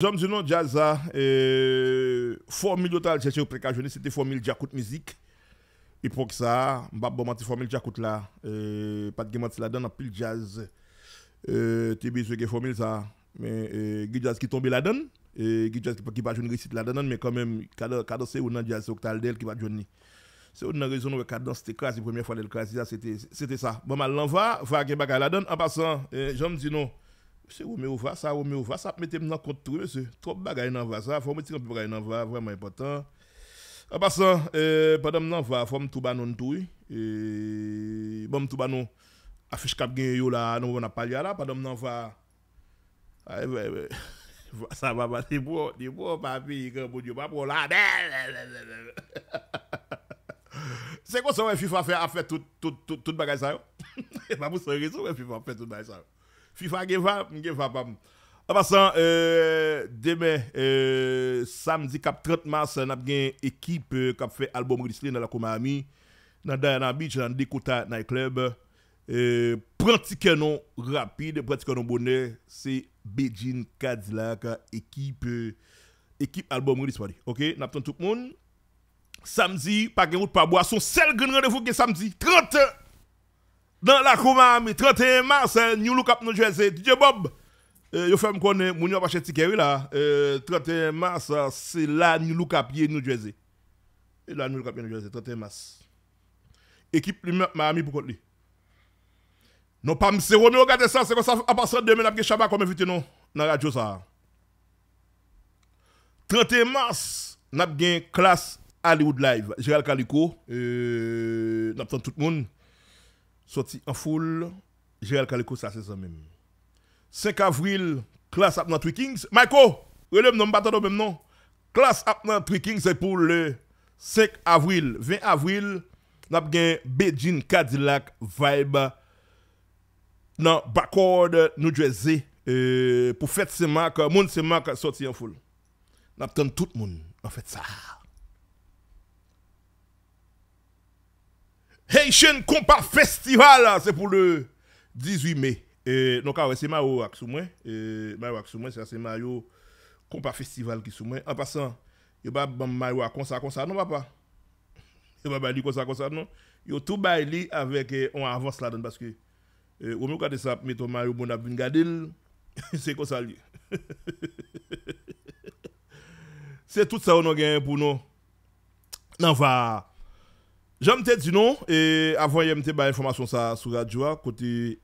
J'aime du bien jazz, euh, formule totale, j'ai cherché au c'était formule jacoute musique. Et pour ça, m'a bon menti formule jacoute là, euh, pas de gémant si la donne, pile jazz, euh, t'es bien sûr que formule ça, mais, euh, jazz qui tombe la donne, et qui jazz qui, pas jouer une réussite la donne, mais quand même, cadence ou non jazz, c'est octal d'elle qui va jouer. C'est une raison où cadence était crasse, la première fois d'elle crasse, c'était ça. Bon, mal bah, l'envoi, va gémant à la donne, en passant, J'aime du nom vous Roméo va ça, Roméo va ça, mettez dans compte monsieur. Trop de bagages dans ça, hein. faut mettre un peu bagages dans vraiment important. En passant, euh, pendant que va, faut tout banon tout, et bon tout banon affiche cap gagne là, nous on a pas là, pendant que va ah, ça va pas c'est bon, papi, de, pas pour là. C'est quoi ça, FIFA fait tout tout tout tout bagages ça. Pas pour ce FIFA fait tout ça. FIFA Geva, Geva, pam. En passant, euh, demain, euh, samedi 30 mars, on a une équipe qui euh, a fait album glissé dans la Komami, dans Diana Beach, dans Nightclub. Euh, pratiquez non rapide, pratiquez non bonheur, c'est Beijing Cadillac, équipe, euh, équipe album glissé. Ok, on attend tout le monde. Samedi, pas de route, pas de boisson, c'est le grand rendez-vous qui samedi 30 Dan la kou mami, 31 mars, euh, New Lookup New Jersey. Tije Bob, euh, yo fèm kon, mouni apache tikewi la, 31 euh, mars, se la New Lookup ye New Jersey. E la New Lookup ye New Jersey, 31 mars. Ekip li mami pou kont li. Non pa mse rouni o gade san, se kon sa apasote deme, nap gen shaba kome vite non, nan radyo sa. 31 mars, nap gen klas Hollywood Live. Jiral Kaliko, nap ton tout mouni. sorti en foule, Gérald Calico, ça c'est ça même. 5 avril, classe up Twikings. Maiko, Kings. Michael, relève nom, pas même non Classe up Twikings, c'est pour le 5 avril. 20 avril, nous avons Beijing Cadillac Vibe dans Backward, New Jersey. Euh, pour fête ce mak, monde ce marque sorti en foule. Nous avons tout le monde en fait ça. Heyshen Kumpa Festival Se pou le 18 me Non ka we se Mario a kisou mwen Mario a kisou mwen se a se Mario Kumpa Festival kisou mwen An pasan yo ba Mario a konsa konsa Non va pa Yo non? tou bay li Avèk eh, on avans la dan Ome ou kade sa meto Mario Bona bingadil Se konsa li Se tout sa ou nan gen pou nou Nan va J'aime te dire non, et avant, de te ba information ça sur radio, côté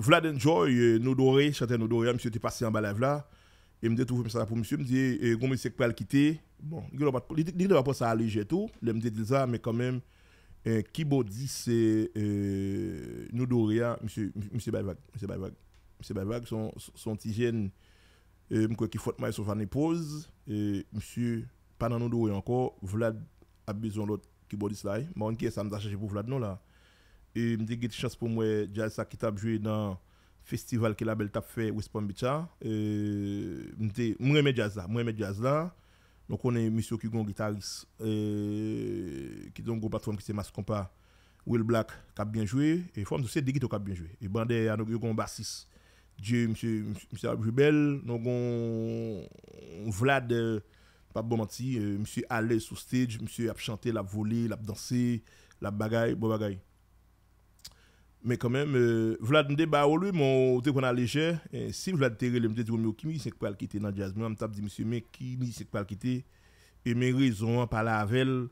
Vlad Enjoy, euh, nous doré, chanteur nous doré, monsieur était passé en bas là, et me trouvé ça pour monsieur, me dit, comment euh, monsieur monsieur qui quitter, bon, il ne va pas ça tout, il me dit ça, mais quand même, euh, qui dit c'est nous doré, hein, monsieur, monsieur Bayvag, monsieur Bayvag, monsieur Bayvag, son, son petit jeune, crois qu'il faut mal sur épouse, monsieur, pas dans nous doré encore, Vlad a besoin l'autre keyboardiste là. Eh? Mon qui ça me cherché pour Vlad non là. Et me dit chance pour moi jazz ça qui t'a joué dans festival que la belle t'a fait West Palm Beach là. Euh me remets jazz là, me jazz là. Donc on est monsieur qui est guitariste euh, qui est un gros patron qui c'est Mas Compa. Will Black qui a bien joué et Forme c'est Digito qui a bien joué. Et Bandé il y a un bassiste Dieu monsieur monsieur Abjubel, nous avons Vlad euh, pas bon menti, euh, monsieur sur stage, monsieur a chanté, l'a volé, l'a dansé, l'a bagaille, bon bagaille. Mais quand même, euh, Vlad m'a bah, oh, lui, mon, a léger, si Vlad dit, mais qui c'est pas quitter dans jazz? Moi, je dit, monsieur, mais qui c'est quoi le quitter? Et mes raisons, par la velle,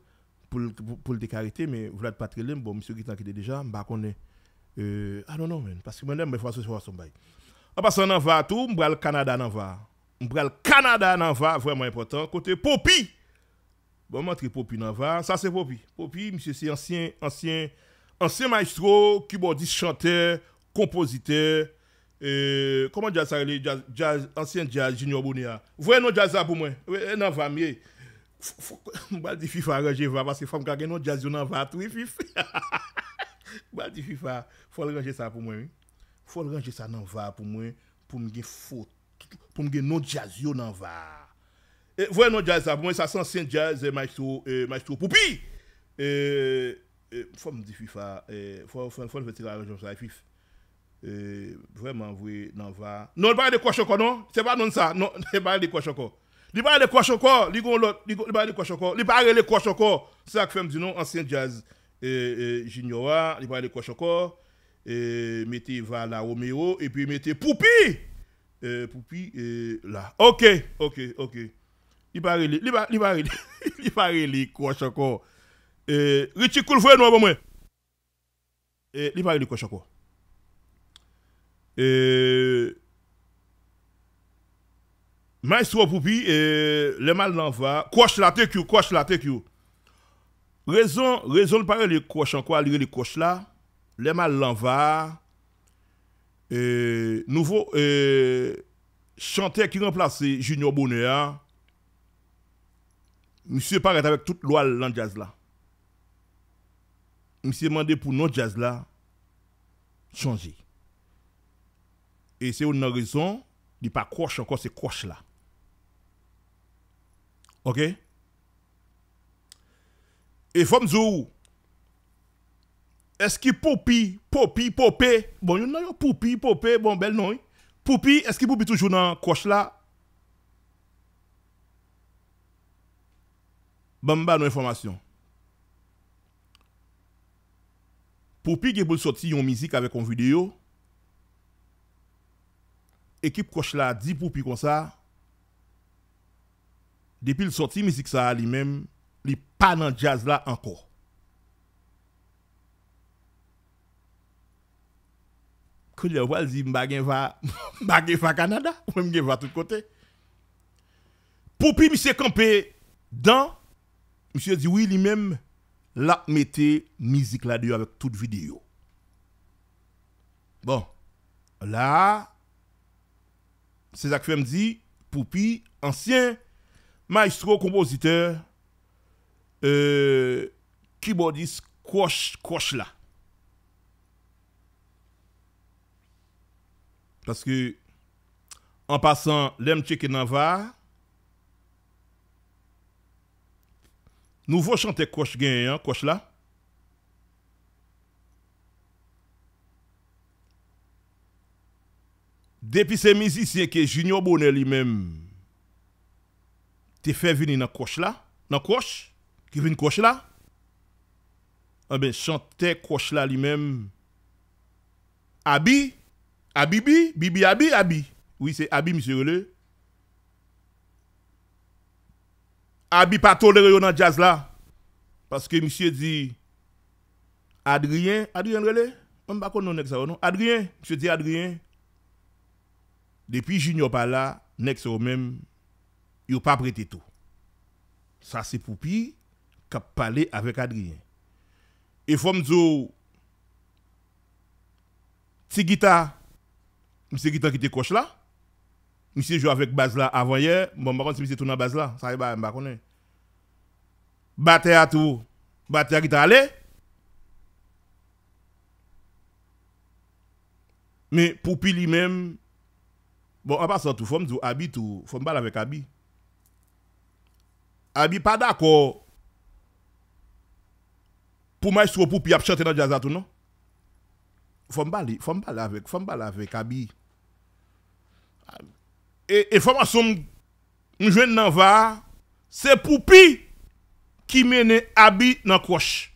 pour, pour, le mais Vlad bon, monsieur qui déjà, je bah, Euh, ah non, non, parce que moi, je fois, ce son bail. va tout, je le Canada, va. Mbrel Kanada nan va. Vreman impotant. Kote Popi. Bon mwantre Popi nan va. Sa se Popi. Popi, mi se se ansyen, ansyen, ansyen maestro, kibodist chante, komposite. Koman euh, jazz a rele? Ansyen jazz, jinyo boni a. Vwè nan jazz a pou mwen? E nan va mi e. Bal di fifa ranje va. Bas se fam kage nan jazz yo nan va. Tou e fifi. Bal di fifa. Fol ranje sa pou mwen. Fol ranje sa nan va pou mwen. Pou mwen gen fote. pour me non jazz yo nan va et voyez non jazz pour moi ça c'est ancien jazz euh, euh, et maestro maestro poupi et femme me fifa faut faut faut la région, ça fif euh, vraiment, vous non, va. Non, pas de quoi choco, non? C'est pas non ça. Non, c'est pas de quoi choco. Il parle de quoi choco. Il parle de quoi choco. Il parle de quoi choco. C'est ça que fait non ancien jazz euh, euh, junior. Il parle de quoi choco. Euh, mettez Valaromeo, Et puis mettez poupi euh, pour puis euh, là. Ok, ok, ok. Il va relayer, il va, il il va relayer, coach encore. Euh, Richie Coulfouet, nous avons moins. Euh, il va relayer, croche encore. Euh, Maestro Poupi, euh, le mal n'en va. la la tête, croche la tête, Raison, raison de parler les coach encore, les croche là. Le mal l'en va. Et nouveau chanteur qui remplace Junior Bonheur, ah, monsieur paraît avec toute loi dans jazz là. Monsieur demandé pour notre jazz là changer. Et c'est une raison, il pas croche encore ces croche là. OK Et faut est-ce que Poupi, Popi, Poupé, Bon, non, Poupi, Poupé, bon, belle non. Poupi, est-ce que vous est toujours dans Cochla Bamba, non, information. Poupi qui est bonne sortir une musique avec une vidéo. Équipe Cochla dit poupi comme ça. Depuis le sorti la musique, ça lui-même, il n'est pas dans le jazz là encore. Je le dit pas si je suis Canada. Je ne sais pas tout le côté. en Monsieur Poupi, je suis dans. Monsieur suis dit, oui, lui-même, il a mis la musique avec toute vidéo. Bon, là, c'est ça que je dis. Poupi, ancien maestro-compositeur, euh, keyboardiste, quash, quash là. Parce que, en passant, l'aime checker dans va. Nouveau chanter coach gagnant, hein, là. Depuis ces musiciens que Junior Bonnet lui-même t'es fait venir dans coche là, dans coche, qui vient coche là. Eh bien, chanté coche là lui-même. Abi, Abibi, Bibi Abi, Abi. Oui, c'est Abi, monsieur Rele. Abi pas toléré dans jazz là. Parce que monsieur dit Adrien, Adrien Relé, on ne non Adrien, monsieur dit Adrien. Depuis Junior pas là, nex au même, il pas prêté tout. Ça c'est pour qui a parlé avec Adrien. Et faut me dire Tigita Mise gitan ki te kosh la. Mise jo avèk baz la avon ye. Bon bakon se mise tou nan baz la. Sa e ba mbakon e. Bate a tou. Bate a gitan le. Me, poupi li men. Bon, an pa sa tou. Fom zou. Abi tou. Fom bal avèk abi. Abi pa dako. Pou may sou poupi ap chante nan jaza tou nou. Fom bal li. Fom bal avèk. Fom bal avèk abi. E, e foma sou mjwen nan va, se poupi ki mene abi nan kouche.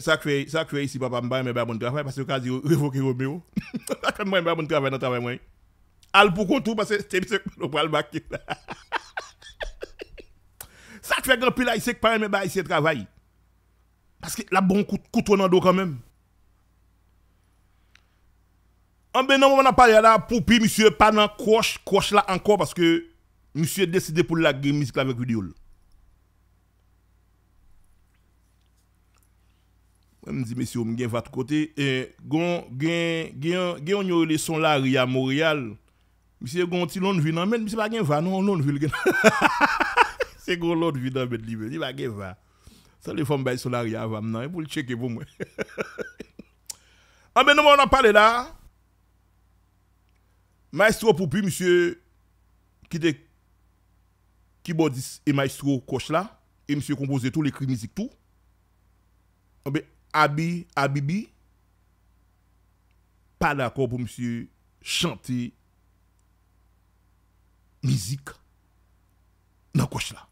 Sa kwe yisi papa mba yeme ba mouni travay, pase yon kazi yon revoki yon miyo. Sa kwe mba yeme ba mouni travay nan travay mwen. Al pou koutou pase tebisek mouni bal baki. Sa kwe yon pilay se kwa mba yeme ba yese travay. Paske la bon koutou nan do kamem. En ben, on a parlé là pour puis monsieur pas dans croche croche là encore parce que monsieur décidé pour la musique avec vidéo. Je me dis, monsieur, je va de côté. Et, on y a les sons là, à Montréal. Monsieur, a ti vie mais monsieur, pas va, non, vie. C'est gon, l'autre vie dans mais il va va. Ça, les femmes sur va, non, pour le checker pour moi. Ben, on a parlé là. Maestro Poupi, monsieur, qui était keyboardiste et maestro coach et monsieur composé tout les musique tout. Mais eh ben, Abi, Abibi, pas d'accord pour monsieur chanter musique dans coach là.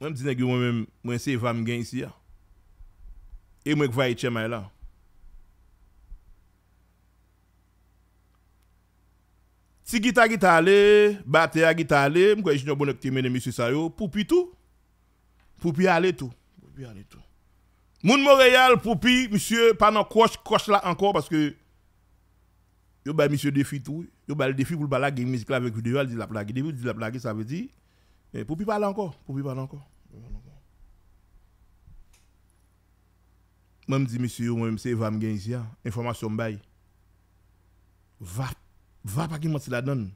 Moi, je dis que moi-même, moi, c'est me gagner ici. Hein et moi qui vais y là. Si guitare guitare allé, batteur guitare allé, moi je bon monsieur ça pour puis tout. Pour puis tout, pour puis tout. Montréal pour monsieur pas dans là encore parce que yo monsieur défi tout, yo le défi pour la balade musique avec vidéo, dit la la blague, ça veut dire encore, encore. même me dis, monsieur, moi, je va me gagner Information bail. Va, va pas qu'il menti la donne.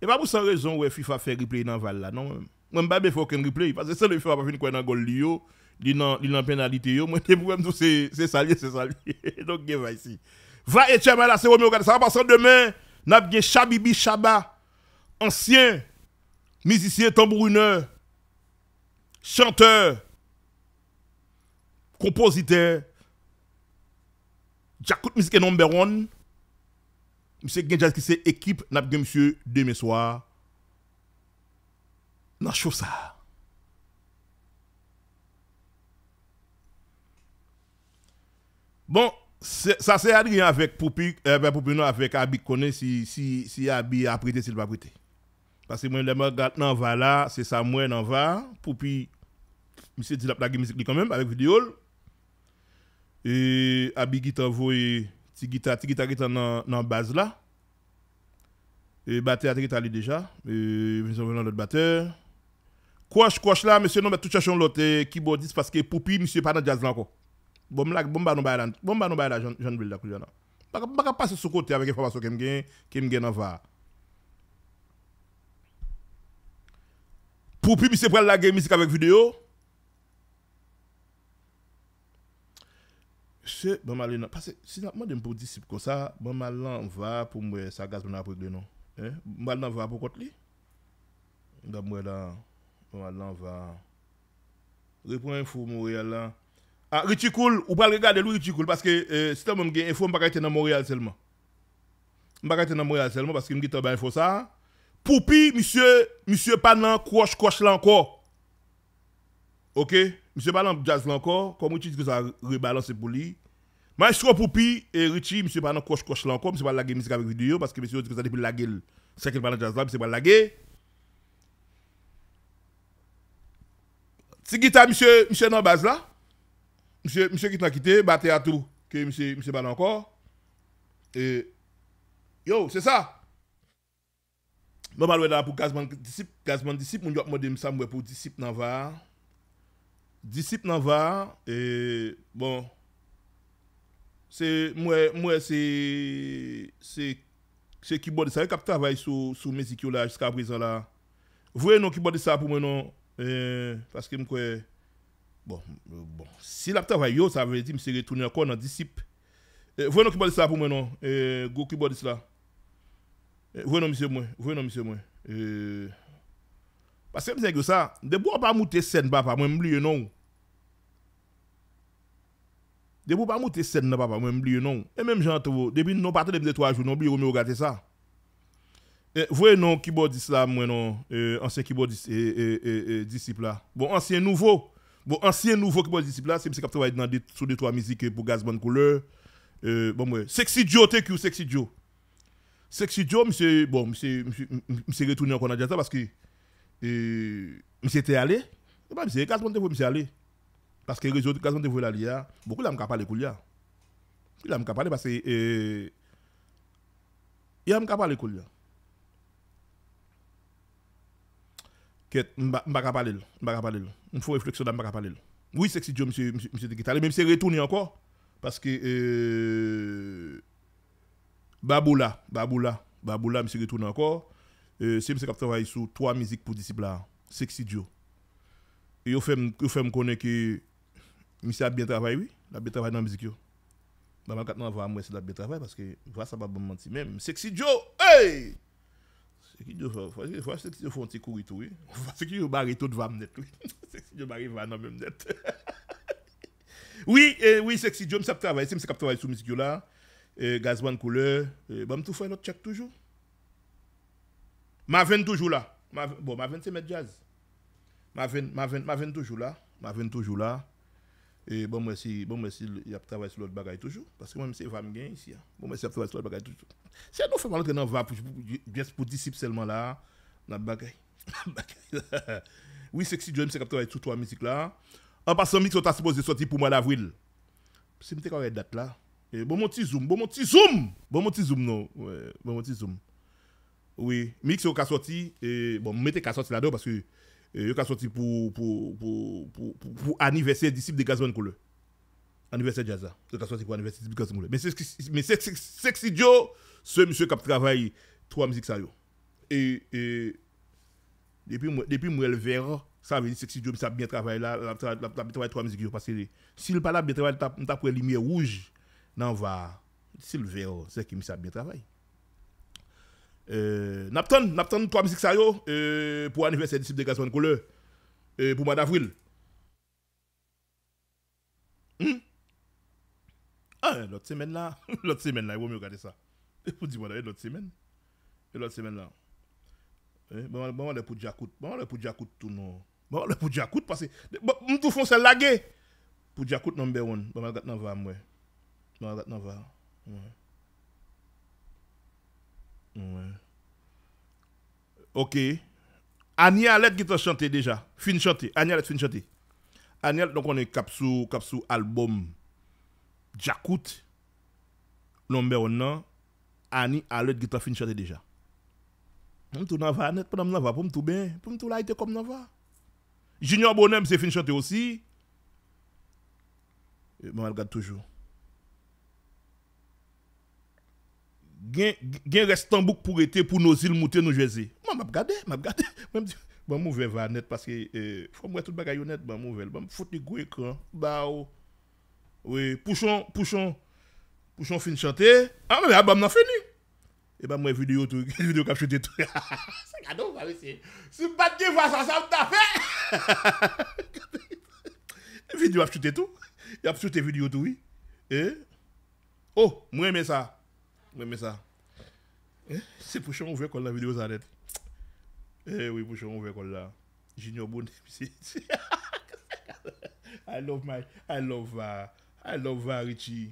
Et pas pour sans raison, ouais, FIFA fait replay dans Val là. Non, moi, je ne fais aucun replay. Parce que ça le fait pas venir quoi dans goal Lio, il dans pénalité yo. Moi, le problème, c'est salier, c'est salier. Donc, il va ici. Va et tiens, là, c'est Romeo Gade. Ça va passer demain. N'a bien Chabibi Chaba, ancien musicien tambourineur, chanteur, compositeur. J'écoute musique number one. Monsieur Genjaz qui c'est équipe, n'a monsieur demain soir. ça. Bon, ça c'est Adrien avec Poupi, euh, ben, non, avec Abi Kone. si, si, si Abi a prêté, s'il va prêté Parce que moi, le me va là, c'est ça, moi, non va. Poupi, monsieur dit la musique quand même avec vidéo et Abi t'a envoyé Tigita Tigita qui dans dans base là et batteur qui Tigita déjà et nous avons l'autre batteur quoi quoi là monsieur non mais tout cherchons l'autre eh, keyboardiste parce que Poupi monsieur pas dans jazz encore bon là bon bah non bah bon bah non bah jeune Bill là cousin pas pas passer sur côté avec information que sur gagne que en va Poupi monsieur prend la musique avec vidéo Se bon malen parce que si nan mwen dem pou comme ça, sa, bon va pour moi ça gaz Eh? Hein? malin va pour quoi li. dis mwen là bon va. Repon info Montréal Ah, Richie ou pas regade lou Richie Cool, paske eh, si tan mwen gen info Montréal selman. pas Montréal selman, paske mwen info sa. Poupi, monsieur, monsieur Panan, nan, Ok, msye banan jaz lankan, kom wichi di ki sa rebalanse pou li. Man jiswa pou pi, e wichi msye banan kosh kosh lankan, msye banan lage mizika vek videyo, paske msye yo di ki sa di pou lage l, sekil banan jaz lankan, msye banan lage. Ti gita msye nan baz la, msye ki tan kite, ba te atou, ke msye banan lankan. E, yo, se sa. Mwen mal wè nan pou kazman disip, kazman disip, mwen yop mwode msa mwè pou disip nan vare. Disip nan va, e bon, mwen se ki bodi sa, e kap travay sou mezikyo la jiska aprizan la, vwen nan ki bodi sa pou mwen nan, e, paske mkwe, bon, bon, si la travay yo, sa vwen di mse retouni akon nan disip, e, vwen nan ki bodi sa pou mwen nan, e, go ki bodi sa, e, vwen nan mse mwen, vwen nan mse mwen, e, Parce que je que ça, de ne pas monter scène, papa, moi, je non. De ne pas monter scène, papa, moi, je non. Et même, j'entends, depuis nous pas de trois jours, nous de ça. vous eh, voyez, non, keyboardiste là, moi, non, euh, ancien qui disciple là. Bon, ancien nouveau. Bon, ancien nouveau disciple là, c'est parce travaille dans des, trois musiques pour gaz bonne couleur. Euh, bon, moi Sexy Joe, Sexy Joe? Sexy Joe, bon, monsieur, monsieur, monsieur retourné encore dans parce que euh, monsieur était allé, c'est pas monsieur, gaz pour monsieur allé. Parce que le réseau de gaz pour la l'IA, beaucoup l'ont parlé pour l'IA. Il a parlé parce que. Euh, il a parlé pour l'IA. Ket, mba, mba parler, mba parler. Il faut réflexion dans mba parler. Oui, c'est que monsieur, monsieur, monsieur de même si retourné encore. Parce que. Euh, Baboula, Baboula, Baboula, monsieur retourné encore euh, c'est monsieur qu'on travaille sur trois musiques pour disciples là, sexy duo. Et au fait me connaître que monsieur a bien travaillé, oui, il a bien travaillé dans la musique. Yo. Dans le cadre, on moi, c'est la bien travaillé parce que voilà, ça va pas mentir. Même sexy duo, hey! Sexy duo, faut sexy duo, faut un petit courrier tout, oui. Sexy duo, barré tout, va me net, oui. Sexy duo, barré, va non, même net. Oui, eh, oui, sexy duo, ça travaille, c'est monsieur qui travaille sur musique là, euh, gazouane couleur, euh, bah, me tout faire notre check toujours. Ma toujours là. Ma, bon, Ma c'est mettre Jazz. là. ma Maven toujours là. toujours là. Et bon, merci bon, merci si, il a travaillé sur l'autre bagaille toujours. Parce que moi, c'est va me bien ici. Hein. Bon, merci si, il a travaillé sur l'autre bagaille toujours. C'est nous fait mal va pour, juste pour disciple seulement là, la bagaille. oui, Sexy John, c'est qu'il travaille sur trois musiques là. En passant, mix, on t'a supposé sortir pour moi d'avril. C'est une date là. Et bon, mon petit zoom, bon, mon petit zoom, bon, mon petit zoom, non. bon, mon petit zoom. Oui, mix au cas sorti, et, bon, mettez cas sorti là-dedans parce que euh, cas sorti pour, pour, pour, pour, pour anniversaire disciple de Gazouane Koule. Anniversaire Jazza. cas sorti pour anniversaire disciple de Gazouane Koule. Mais c'est Sexy Joe, ce monsieur qui travaille trois musiques ça Et, depuis moi, depuis moi le verra, ça veut dire Sexy Joe, ça bien travaillé là, la travaillé trois musiques parce que s'il pas là bien travaille, t'as pris lumière rouge, non va. S'il vert c'est qu'il me ça bien travaillé. Naptan, naptan pou a mizik sa yo, pou anive se disip de gazpon koule, pou mada vril. Ha, lout semen la, lout semen la, e woum yo gade sa. E pou di mada, e lout semen. E lout semen la. Bama lè pou diakout, bama lè pou diakout tou nou. Bama lè pou diakout, pasè, mdou fon se lage. Pou diakout nombe one, bama bon, gade nan vwa mwe. Bama bon, gade nan vwa, mwen. Ok. Annie Alette qui t'a chanté déjà. Fin chanté, Annie Alette fin chanté. Annie donc on est cap sous, cap sous album on Number 1, Annie Alette qui t'a fin chanté déjà. Je tout n'en va net, pour m'en va, pour tout bien, pour tout là, comme n'en va. Junior Bonhomme, c'est fin chanté aussi. Je regarde toujours. gen restan bouk pou ete pou nou zil mouten nou jezi. Mwa m ap gade, m ap gade. Mwen bon, m di, mwen mouvel va net paske, fwa m wè tout bagayon net mwen mouvel, m foute ni gwe kon. Ba ou, wè, pouchon, pouchon, pouchon fin chante, ah, ah, eh a mè mè ap bame nan fè ni. E ba mwen videyo tou, videyo kap chute tou. Sa gado wè wè si, si bat gen vwa sa sa mta fè. Videyo ap chute tou, ap chute videyo tou wè. Ou, mwen mè sa, Mweme sa. Se pou chan mwen kolla video zanet. E wè pou chan mwen kolla. Jinyo bon. I love my. I love va. Uh, I love uh, eh, bon, va Richie.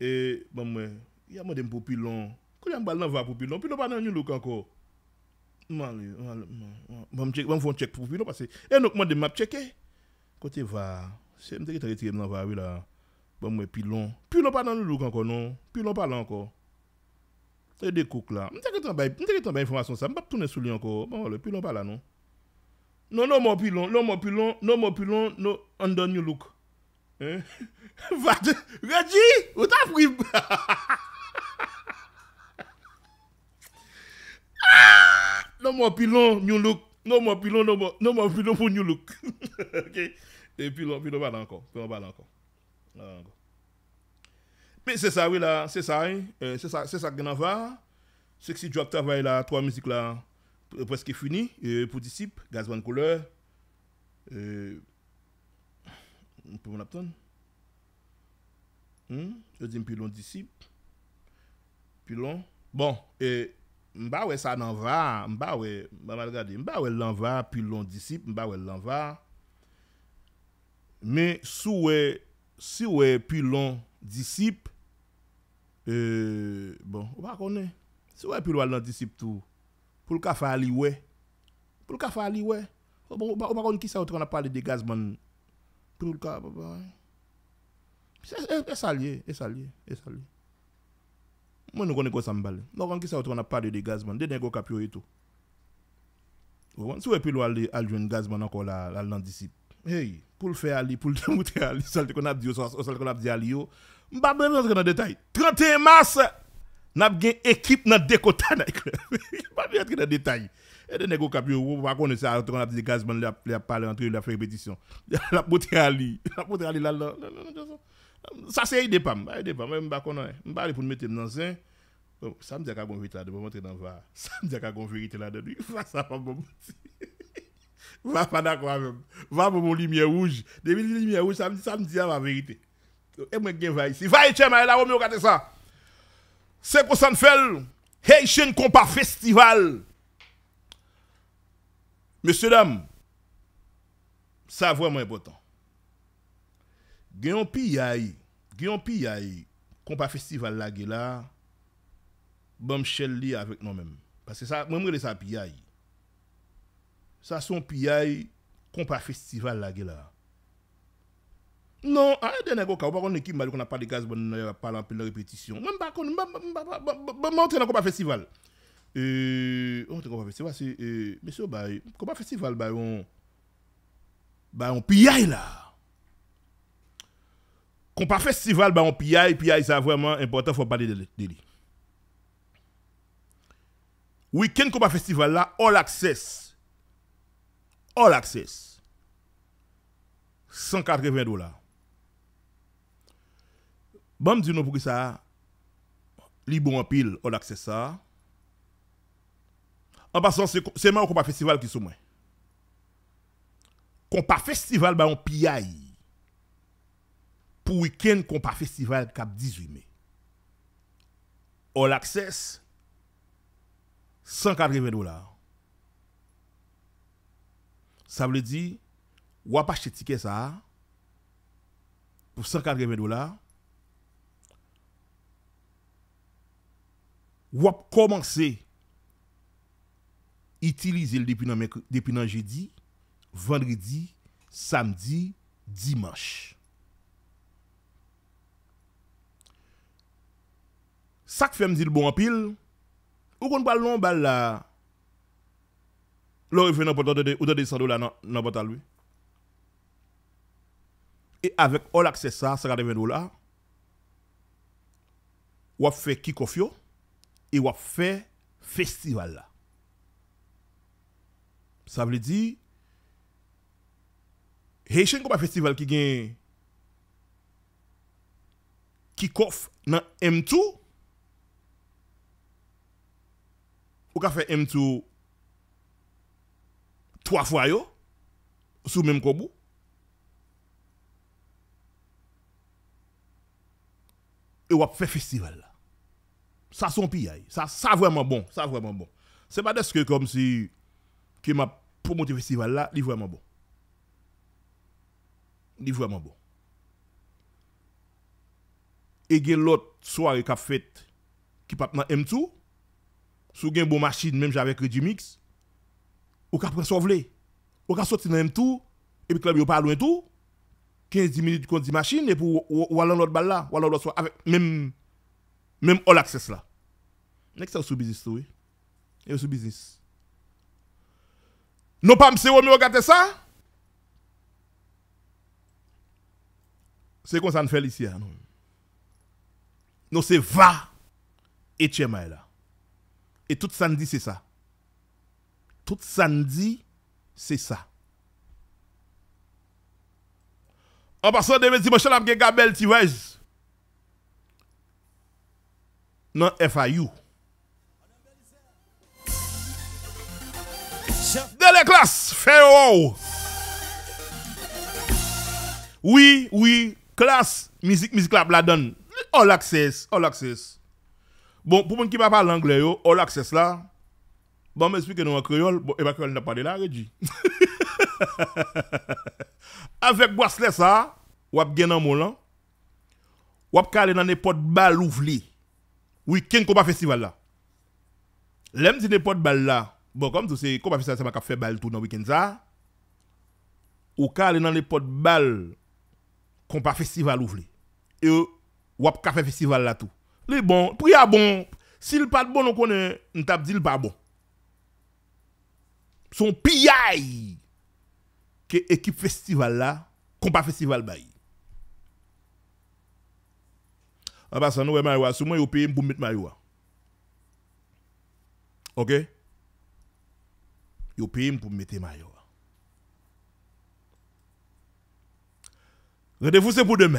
E mwen mwen. Ya mwen dem pou pilon. Kou yon bal nan va pou pilon. Pi lon bal nan yon louk anko. Mwen mwen. Mwen mwen chek pou pilon. E mwen mwen dem map chek. Kote va. Sem teri teri teri mwen va wè la. Mwen mwen pilon. Pi lon bal nan yon louk anko non. Pi lon bal anko. Sè yè de kouk la. Mwen teke tan ba informasyon sa. Mwen pa pou tounè sou li an kou. Mwen bon, wale. Pilon wale an nou. Nou nou mwen pilon. Nou mwen pilon. Nou mwen pilon. Nou andan njou louk. Eh. Va te. Rèjè. Wot ap wib. Ha ha ha ha ha ha ha. Ha ha ha ha ha ha ha. Nou mwen pilon njou louk. Nou mwen pilon. Nou mwen pilon pou njou louk. Ha ha ha ha. Ok. E pilon. Pilon wale an kou. Pilon wale an kou. Wale an kou. Mais c'est ça, oui, là, c'est ça, hein? Euh, c'est ça, c'est ça que va. C'est que si là, trois musiques là, presque fini, euh, pour disciple, gaz one couleur. Euh, on peut m'en hmm? Je dis long disciple. long. Bon, et mba ouais ça n'en va, mba ouais, mba mal regarder, mba ouais l'en va, long disciple, mba ouais l'en va. Mais si ouais, si ouais long disciple E bon, wakone, se wè pil wale nan disip tou, pou lka fa ali we, pou lka fa ali we, wakone ki sa wote wana pale de gazman, pou lka, wakone, e salye, e salye, e salye, e mwen wakone kwa sambale, wakone ki sa wote wana pale de gazman, dene kwa kapyo ito, wakone, se wè pil wale aljwen gazman akwa wale nan disip. hey, pour le faire aller, pour le aller, Ali, ne qu'on a dit, ça qu'on a dit Ali, yo, va pas rentrer dans le détail. 31 mars, n'a pas équipe dans ne Pas entrer dans le détail. Et de nego on connaître ça, on a dit Gazman, il entre répétition. La montrer ça c'est pas bah, bah, pour mettre dans un ça me dit qu'il y vérité dans le Ça me dit qu'il là va pas d'accord Va pour mon lumière rouge. Depuis la lumière rouge, ça me dit, ça la vérité. Et moi, je vais ici. Va et tiens, là, on regarde ça. C'est pour que je fait. Haitian Compa Festival. Monsieur dames, ça vraiment important. Gayon PI, Gayon Piai, Compa Festival là, là, bon Shelly avec nous-mêmes. Parce que ça, moi, je ça PI ça son pillaille compa festival là là non arrête de négocier par contre équipe mal qu'on a pas de gaz bon pas en répétition même pas qu'on pas montrer dans compa festival euh on te compa festival c'est euh monsieur bay compa festival bay on bay on piaille là compa festival bay on piaille piaille C'est vraiment important faut parler de lui week-end compa festival là all access all access. 180 dollars. Bon, dis-nous pour que ça, libre bon en pile, all access ça. En passant, c'est moi pas festival qui sont moi. Compa festival, bah, on piaille. Pour week-end, pas festival, cap 18 mai. All access, 180 dollars. sa vle di, wap achetikè sa, pou 180 dolar, wap komanse, itilize l depi nan jedi, vendredi, samdi, dimanj. Sak fèm zil bon apil, ou kon pal lon bal la, L'or vient dans porte ou dans 100 dollars dans porte lui. Et avec all access ça 180 dollars ou fait Kickoff et ou fait festival là. Ça veut dire Haïtien comme un festival qui gagne kick dans M2 ou qu'a fait M2 trois fois yo, sous même kobou. Et on fait festival là. Ça son pire ça ça vraiment bon, ça vraiment bon. C'est pas parce que comme si qui m'a promoté festival là, il vraiment bon. Il vraiment bon. Et gen l'autre soirée qu'a fait qui pas dans M2 sous gen bon machine même j'avais du mix ou qu'après sauver ou qu'à sortir dans même tout et puis club pas loin tout 15 minutes qu'on dit machine et pour ou aller l'autre balle là ou aller l'autre avec même même all access là next ça sous business oui et sous business non pas monsieur mais regardez ça c'est comme ça nous fait ici hein, non non c'est va et là et tout ça dit c'est ça tout samedi, c'est ça. En passant demain dimanche, la Gabel Tivez. Non, FAU. De la classe, fais-le. Oui, oui, classe, musique, musique, la donne. All access, all access. Bon, pour moi qui ne parle pas l'anglais, all access là. Bon, m'explique nous en créole, bon, et ma créole n'a pas de la Reggie Avec bracelet ça, ou ap gen nan molan, ou ap kale nan de bal ouvli. Oui, ken combat festival là. n'est pas de bal la, Bon, comme tout se combat festival sa ma cap bal tout dans week sa, Ou kale nan de bal combat festival ouvli. E ou ap ka festival la tout. Li bon, prix à bon. S'il pas de bon, on connaît, on t'a dit le pas bon son piai que équipe festival là, combat festival bail. En passant, nous, Maïwa, si moi, je paye pour mettre Maïwa. Ok? yo paye pour mettre Maïwa. Rendez-vous, c'est pour demain.